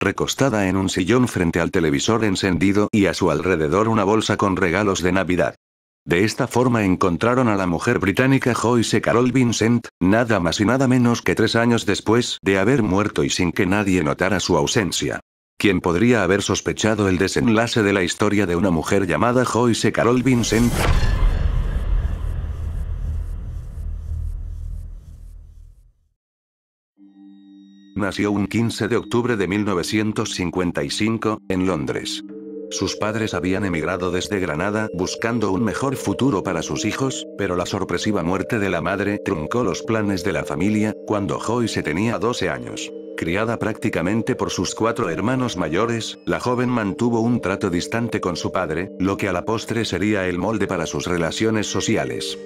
recostada en un sillón frente al televisor encendido y a su alrededor una bolsa con regalos de Navidad. De esta forma encontraron a la mujer británica Joyce Carol Vincent, nada más y nada menos que tres años después de haber muerto y sin que nadie notara su ausencia. ¿Quién podría haber sospechado el desenlace de la historia de una mujer llamada Joyce Carol Vincent? nació un 15 de octubre de 1955, en Londres. Sus padres habían emigrado desde Granada buscando un mejor futuro para sus hijos, pero la sorpresiva muerte de la madre truncó los planes de la familia, cuando se tenía 12 años. Criada prácticamente por sus cuatro hermanos mayores, la joven mantuvo un trato distante con su padre, lo que a la postre sería el molde para sus relaciones sociales.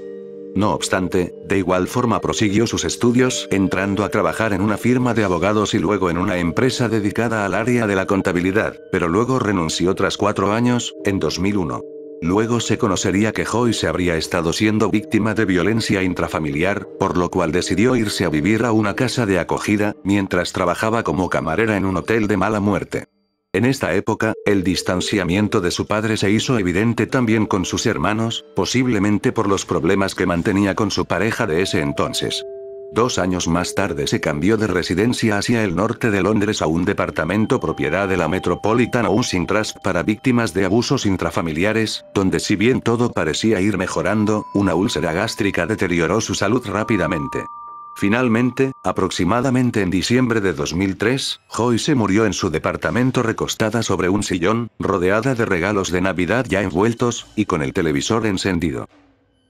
No obstante, de igual forma prosiguió sus estudios entrando a trabajar en una firma de abogados y luego en una empresa dedicada al área de la contabilidad, pero luego renunció tras cuatro años, en 2001. Luego se conocería que se habría estado siendo víctima de violencia intrafamiliar, por lo cual decidió irse a vivir a una casa de acogida, mientras trabajaba como camarera en un hotel de mala muerte. En esta época, el distanciamiento de su padre se hizo evidente también con sus hermanos, posiblemente por los problemas que mantenía con su pareja de ese entonces. Dos años más tarde se cambió de residencia hacia el norte de Londres a un departamento propiedad de la Metropolitan Housing Trust para víctimas de abusos intrafamiliares, donde si bien todo parecía ir mejorando, una úlcera gástrica deterioró su salud rápidamente. Finalmente, aproximadamente en diciembre de 2003, Joyce se murió en su departamento recostada sobre un sillón, rodeada de regalos de Navidad ya envueltos, y con el televisor encendido.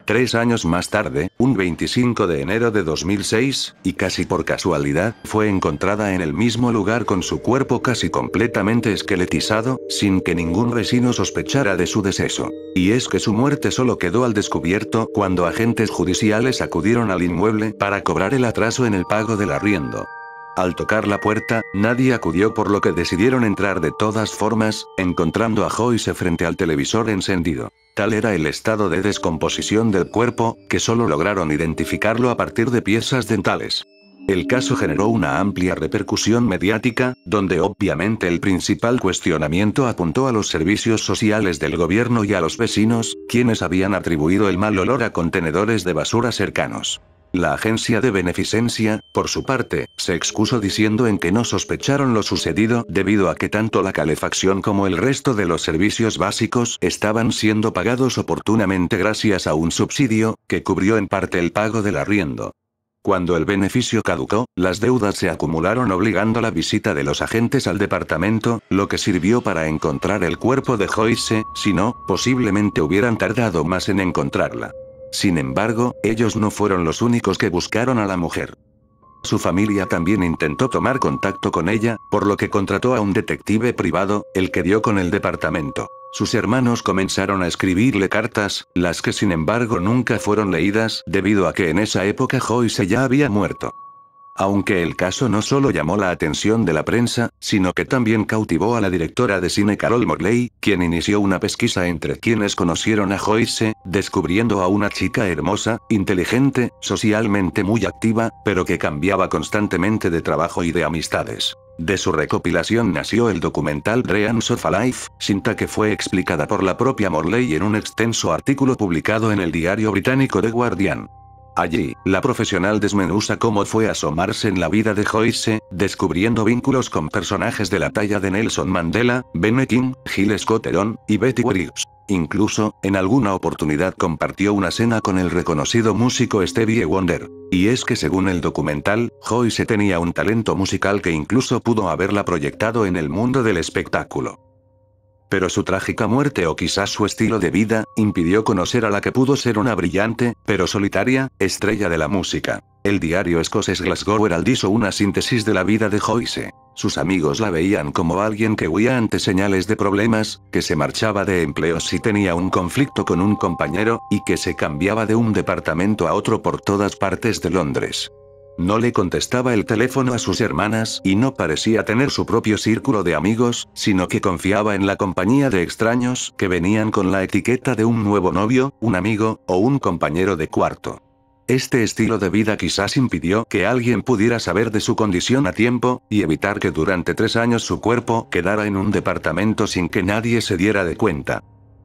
Tres años más tarde, un 25 de enero de 2006, y casi por casualidad, fue encontrada en el mismo lugar con su cuerpo casi completamente esqueletizado, sin que ningún vecino sospechara de su deceso. Y es que su muerte solo quedó al descubierto cuando agentes judiciales acudieron al inmueble para cobrar el atraso en el pago del arriendo. Al tocar la puerta, nadie acudió por lo que decidieron entrar de todas formas, encontrando a Joyce frente al televisor encendido. Tal era el estado de descomposición del cuerpo, que solo lograron identificarlo a partir de piezas dentales. El caso generó una amplia repercusión mediática, donde obviamente el principal cuestionamiento apuntó a los servicios sociales del gobierno y a los vecinos, quienes habían atribuido el mal olor a contenedores de basura cercanos. La agencia de beneficencia, por su parte, se excusó diciendo en que no sospecharon lo sucedido debido a que tanto la calefacción como el resto de los servicios básicos estaban siendo pagados oportunamente gracias a un subsidio, que cubrió en parte el pago del arriendo. Cuando el beneficio caducó, las deudas se acumularon obligando la visita de los agentes al departamento, lo que sirvió para encontrar el cuerpo de Joyce, si no, posiblemente hubieran tardado más en encontrarla. Sin embargo, ellos no fueron los únicos que buscaron a la mujer. Su familia también intentó tomar contacto con ella, por lo que contrató a un detective privado, el que dio con el departamento. Sus hermanos comenzaron a escribirle cartas, las que sin embargo nunca fueron leídas debido a que en esa época Joyce ya había muerto. Aunque el caso no solo llamó la atención de la prensa, sino que también cautivó a la directora de cine Carol Morley, quien inició una pesquisa entre quienes conocieron a Joyce, descubriendo a una chica hermosa, inteligente, socialmente muy activa, pero que cambiaba constantemente de trabajo y de amistades. De su recopilación nació el documental Dreams of a Life, cinta que fue explicada por la propia Morley en un extenso artículo publicado en el diario británico The Guardian. Allí, la profesional desmenuza cómo fue asomarse en la vida de Joyce, descubriendo vínculos con personajes de la talla de Nelson Mandela, Ben King, Gil Scotteron, y Betty Williams. Incluso, en alguna oportunidad compartió una cena con el reconocido músico Stevie Wonder. Y es que según el documental, Joyce tenía un talento musical que incluso pudo haberla proyectado en el mundo del espectáculo pero su trágica muerte o quizás su estilo de vida, impidió conocer a la que pudo ser una brillante, pero solitaria, estrella de la música. El diario escocés Glasgow Herald hizo una síntesis de la vida de Joyce. Sus amigos la veían como alguien que huía ante señales de problemas, que se marchaba de empleo si tenía un conflicto con un compañero, y que se cambiaba de un departamento a otro por todas partes de Londres. No le contestaba el teléfono a sus hermanas y no parecía tener su propio círculo de amigos, sino que confiaba en la compañía de extraños que venían con la etiqueta de un nuevo novio, un amigo, o un compañero de cuarto. Este estilo de vida quizás impidió que alguien pudiera saber de su condición a tiempo, y evitar que durante tres años su cuerpo quedara en un departamento sin que nadie se diera de cuenta.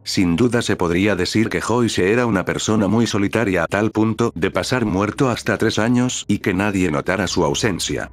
Sin duda se podría decir que Joyce era una persona muy solitaria a tal punto de pasar muerto hasta tres años y que nadie notara su ausencia.